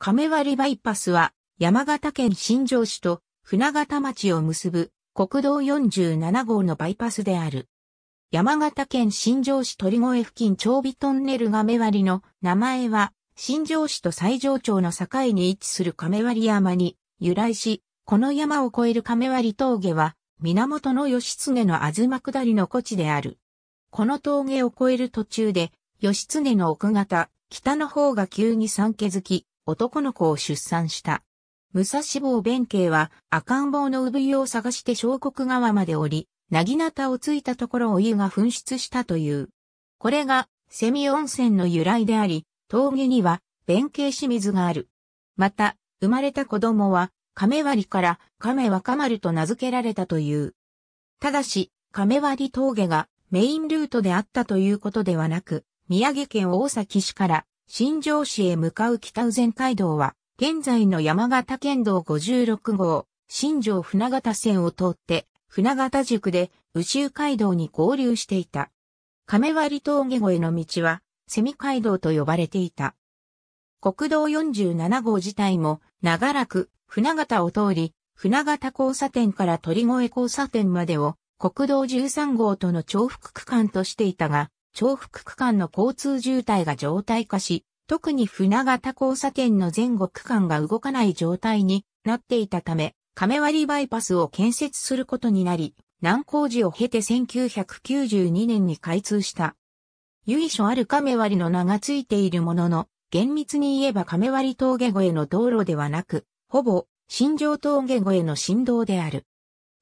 亀割バイパスは山形県新庄市と船形町を結ぶ国道47号のバイパスである。山形県新庄市鳥越付近長尾トンネル亀割の名前は新庄市と西条町の境に位置する亀割山に由来し、この山を越える亀割峠は源義経のあずま下りの古地である。この峠を越える途中で義経の奥方、北の方が急に三家付き、男の子を出産した。武蔵坊弁慶は赤ん坊の産湯を探して小国川まで降り、なぎなたをついたところお湯が噴出したという。これが、セミ温泉の由来であり、峠には、弁慶清水がある。また、生まれた子供は、亀割から亀若丸と名付けられたという。ただし、亀割峠がメインルートであったということではなく、宮城県大崎市から新城市へ向かう北宇前街道は、現在の山形県道56号、新城船形線を通って、船形塾で宇宙街道に合流していた。亀割峠越えの道は、セミ街道と呼ばれていた。国道47号自体も、長らく船形を通り、船形交差点から鳥越交差点までを国道13号との重複区間としていたが、重複区間の交通渋滞が常態化し、特に船形交差点の前後区間が動かない状態になっていたため、亀割バイパスを建設することになり、難工事を経て1992年に開通した。由緒ある亀割の名がついているものの、厳密に言えば亀割峠越えの道路ではなく、ほぼ、新城峠越えの振動である。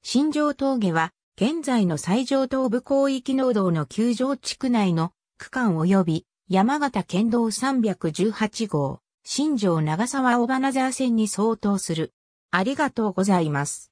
新城峠は、現在の最上東部広域農道の球場地区内の区間及び山形県道318号、新城長沢尾花沢線に相当する。ありがとうございます。